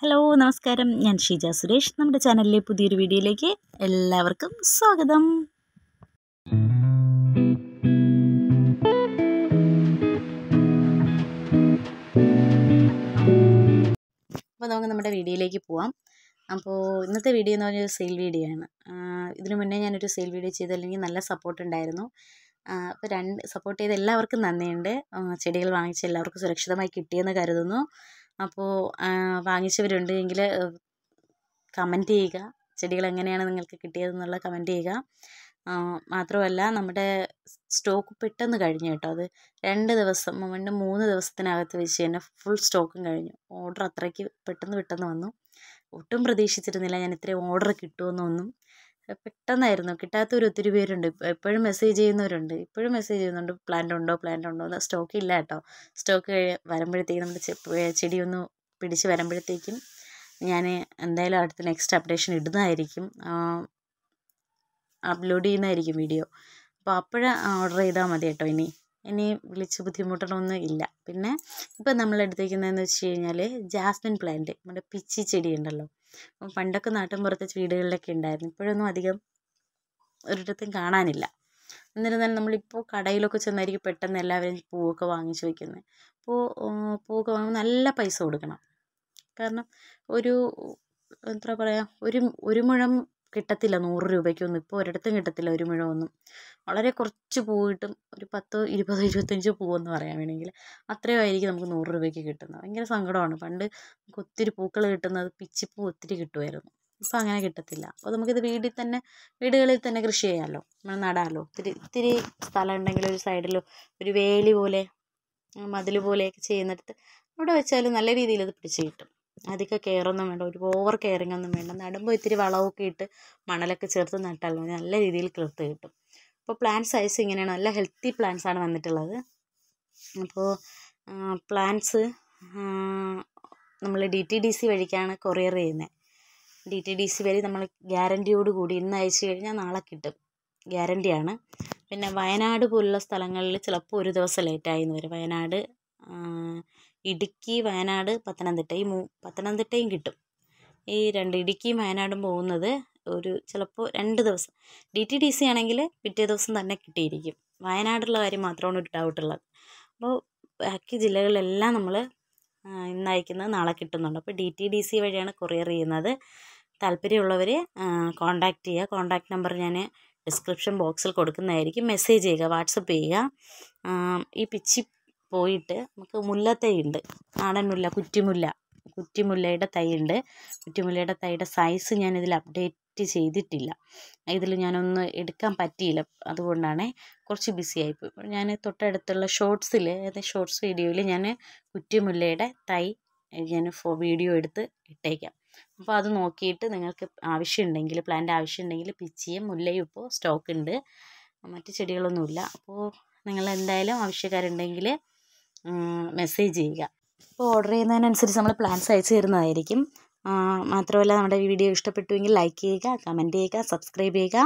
hello നമസ്കാരം ഞാൻ ഷീജ സുരേഷ് നമ്മുടെ ചാനലിലെ പുതിയൊരു വീഡിയോയിലേക്ക് എല്ലാവർക്കും സ്വാഗതം അപ്പോൾ നമുക്ക് നമ്മുടെ വീഡിയോയിലേക്ക് പോവാം അപ്പോൾ ഇന്നത്തെ വീഡിയോ എന്ന് പറഞ്ഞൊരു സെയിൽ വീഡിയോ ആണ് ഇതിനു മുന്നേ ഞാനൊരു സെയിൽ വീഡിയോ ചെയ്തല്ലെങ്കിൽ നല്ല സപ്പോർട്ട് ഉണ്ടായിരുന്നു അപ്പോൾ രണ്ട് സപ്പോർട്ട് ചെയ്ത എല്ലാവർക്കും നന്ദിയുണ്ട് ചെടികൾ വാങ്ങിച്ച എല്ലാവർക്കും സുരക്ഷിതമായി കിട്ടിയെന്ന് കരുതുന്നു അപ്പോൾ വാങ്ങിച്ചവരുണ്ട് എങ്കിൽ കമൻറ്റ് ചെയ്യുക ചെടികൾ എങ്ങനെയാണ് നിങ്ങൾക്ക് കിട്ടിയതെന്നുള്ള കമൻറ്റ് ചെയ്യുക മാത്രമല്ല നമ്മുടെ സ്റ്റോക്ക് പെട്ടെന്ന് കഴിഞ്ഞു കേട്ടോ അത് രണ്ട് ദിവസം രണ്ട് മൂന്ന് ദിവസത്തിനകത്ത് വെച്ച് തന്നെ ഫുൾ സ്റ്റോക്കും കഴിഞ്ഞു ഓർഡർ അത്രയ്ക്ക് പെട്ടെന്ന് പെട്ടെന്ന് വന്നു ഒട്ടും പ്രതീക്ഷിച്ചിരുന്നില്ല ഞാൻ ഇത്രയും ഓർഡർ കിട്ടുമെന്നൊന്നും പെട്ടെന്നായിരുന്നു കിട്ടാത്തവർ ഒത്തിരി പേരുണ്ട് എപ്പോഴും മെസ്സേജ് ചെയ്യുന്നവരുണ്ട് ഇപ്പോഴും മെസ്സേജ് ചെയ്യുന്നുണ്ട് പ്ലാന്റ് ഉണ്ടോ പ്ലാന്റ് ഉണ്ടോ എന്ന് സ്റ്റോക്ക് ഇല്ല കേട്ടോ സ്റ്റോക്ക് വരുമ്പോഴത്തേക്കും നമ്മുടെ ചെടി ഒന്ന് പിടിച്ച് വരുമ്പോഴത്തേക്കും ഞാൻ എന്തായാലും അടുത്ത നെക്സ്റ്റ് അപ്ഡേഷൻ ഇടുന്നതായിരിക്കും അപ്ലോഡ് ചെയ്യുന്നതായിരിക്കും വീഡിയോ അപ്പോൾ അപ്പോഴേ ഓർഡർ ചെയ്താൽ മതി കേട്ടോ ഇനി ഇനി വിളിച്ച് ബുദ്ധിമുട്ടണമൊന്നും ഇല്ല പിന്നെ ഇപ്പം നമ്മൾ എടുത്തേക്കുന്നതെന്ന് വെച്ച് കഴിഞ്ഞാൽ ജാസ്മിൻ പ്ലാന്റ് നമ്മുടെ പിച്ചി ചെടി ഉണ്ടല്ലോ പണ്ടൊക്കെ പുറത്തെ വീടുകളിലൊക്കെ ഉണ്ടായിരുന്നു ഇപ്പോഴൊന്നും അധികം ഒരിടത്തും കാണാനില്ല എന്നിരുന്നാലും നമ്മളിപ്പോൾ കടയിലൊക്കെ ചെന്നായിരിക്കും പെട്ടെന്ന് എല്ലാവരും പൂവൊക്കെ വാങ്ങിച്ചു വയ്ക്കുന്നത് പൂ പൂവൊക്കെ വാങ്ങുമ്പോൾ നല്ല പൈസ കൊടുക്കണം കാരണം ഒരു എത്ര പറയുക ഒരു ഒരു മുഴം കിട്ടത്തില്ല നൂറ് രൂപയ്ക്കൊന്നും ഇപ്പോൾ ഒരിടത്തും കിട്ടത്തില്ല ഒരു ഒന്നും വളരെ കുറച്ച് പൂ കിട്ടും ഒരു പത്തോ ഇരുപതോ ഇരുപത്തഞ്ചോ പൂവെന്ന് പറയാൻ വേണമെങ്കിൽ അത്രയും ആയിരിക്കും നമുക്ക് നൂറ് രൂപയ്ക്ക് കിട്ടുന്നത് ഭയങ്കര സങ്കടമാണ് പണ്ട് നമുക്ക് ഒത്തിരി പൂക്കൾ കിട്ടുന്നത് പിച്ചിപ്പൂ ഒത്തിരി കിട്ടുമായിരുന്നു ഇപ്പം അങ്ങനെ കിട്ടത്തില്ല അപ്പോൾ നമുക്കിത് വീട്ടിൽ തന്നെ വീടുകളിൽ തന്നെ കൃഷി ചെയ്യാമല്ലോ നമ്മൾ നടാമല്ലോ ഇത്തിരി ഇത്തിരി സ്ഥലം ഉണ്ടെങ്കിൽ ഒരു സൈഡിലോ ഒരു വേലി പോലെ മതിൽ പോലെയൊക്കെ ചെയ്യുന്നിടത്ത് അവിടെ വെച്ചാൽ നല്ല രീതിയിൽ ഇത് പിടിച്ച് കിട്ടും അധികം കെയറൊന്നും വേണ്ട ഒരു ഓവർ കെയറിങ് ഒന്നും വേണ്ട നടുമ്പോൾ ഇത്തിരി വളമൊക്കെ ഇട്ട് മണലൊക്കെ ചേർത്ത് നട്ടാൽ മതി നല്ല രീതിയിൽ കിളിർത്ത് കിട്ടും അപ്പോൾ പ്ലാന്റ് സൈസ് ഇങ്ങനെയാണ് നല്ല ഹെൽത്തി പ്ലാന്റ്സ് ആണ് വന്നിട്ടുള്ളത് അപ്പോൾ പ്ലാന്റ്സ് നമ്മൾ ഡി ടി ഡി സി വഴിക്കാണ് കൊറിയർ ചെയ്യുന്നത് ഡി ടി ഡി സി വഴി നമ്മൾ ഗ്യാരണ്ടിയോട് കൂടി ഇന്ന് അയച്ചു കഴിഞ്ഞാൽ നാളെ കിട്ടും ഗ്യാരണ്ടിയാണ് പിന്നെ വയനാട് പോലുള്ള സ്ഥലങ്ങളിൽ ചിലപ്പോൾ ഒരു ദിവസം ലേറ്റായി എന്ന് വരും വയനാട് ഇടുക്കി വയനാട് പത്തനംതിട്ട ഈ മൂ പത്തനംതിട്ടയും കിട്ടും ഈ രണ്ട് ഇടുക്കിയും വയനാടും പോകുന്നത് ഒരു ചിലപ്പോൾ രണ്ട് ദിവസം ഡി ടി ഡി സി ആണെങ്കിൽ പിറ്റേ ദിവസം തന്നെ കിട്ടിയിരിക്കും വയനാടുള്ള കാര്യം മാത്രമാണ് ഒരു ഡൗട്ടുള്ളത് അപ്പോൾ ബാക്കി ജില്ലകളിലെല്ലാം നമ്മൾ ഇന്ന് അയക്കുന്നത് നാളെ കിട്ടുന്നുണ്ട് അപ്പോൾ ഡി ടി ഡി സി വഴിയാണ് കൊറിയർ ചെയ്യുന്നത് താല്പര്യമുള്ളവർ കോൺടാക്റ്റ് ചെയ്യുക കോണ്ടാക്ട് നമ്പർ ഞാൻ ഡിസ്ക്രിപ്ഷൻ ബോക്സിൽ കൊടുക്കുന്നതായിരിക്കും മെസ്സേജ് ചെയ്യുക വാട്സപ്പ് ചെയ്യുക ഈ പിച്ചി പോയിട്ട് നമുക്ക് ഉണ്ട് നാടൻ മുല്ല കുറ്റിമുല്ല കുറ്റിമുല്ലയുടെ തൈയുണ്ട് കുറ്റിമുല്ലയുടെ തൈയുടെ സൈസ് ഞാനിതിൽ അപ്ഡേറ്റ് ചെയ്തിട്ടില്ല ഇതിൽ ഞാനൊന്ന് എടുക്കാൻ പറ്റിയില്ല അതുകൊണ്ടാണ് കുറച്ച് ബിസി ആയിപ്പോയി ഞാൻ തൊട്ടടുത്തുള്ള ഷോർട്സിൽ അതായത് ഷോർട്സ് വീഡിയോയിൽ ഞാൻ കുറ്റിമുല്ലയുടെ തൈ ഞാൻ വീഡിയോ എടുത്ത് ഇട്ടേക്കാം അപ്പോൾ അത് നോക്കിയിട്ട് നിങ്ങൾക്ക് ആവശ്യമുണ്ടെങ്കിൽ പ്ലാന്റ് ആവശ്യമുണ്ടെങ്കിൽ പിച്ചിയും മുല്ലയും ഇപ്പോൾ സ്റ്റോക്ക് ഉണ്ട് മറ്റ് ചെടികളൊന്നുമില്ല അപ്പോൾ നിങ്ങൾ എന്തായാലും ആവശ്യക്കാരുണ്ടെങ്കിൽ മെസ്സേജ് ചെയ്യുക അപ്പോൾ ഓർഡർ ചെയ്യുന്നതിനനുസരിച്ച് നമ്മൾ പ്ലാൻസ് അയച്ചു തരുന്നതായിരിക്കും മാത്രമല്ല നമ്മുടെ വീഡിയോ ഇഷ്ടപ്പെട്ടുവെങ്കിൽ ലൈക്ക് ചെയ്യുക കമൻറ്റ് ചെയ്യുക സബ്സ്ക്രൈബ് ചെയ്യുക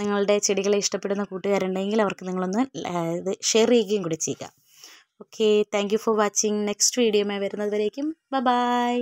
നിങ്ങളുടെ ചെടികളെ ഇഷ്ടപ്പെടുന്ന കൂട്ടുകാരുണ്ടെങ്കിൽ അവർക്ക് നിങ്ങളൊന്ന് ഇത് ഷെയർ ചെയ്യുകയും കൂടി ചെയ്യുക okay thank for watching next video വരുന്നത് വരേക്കും ബൈ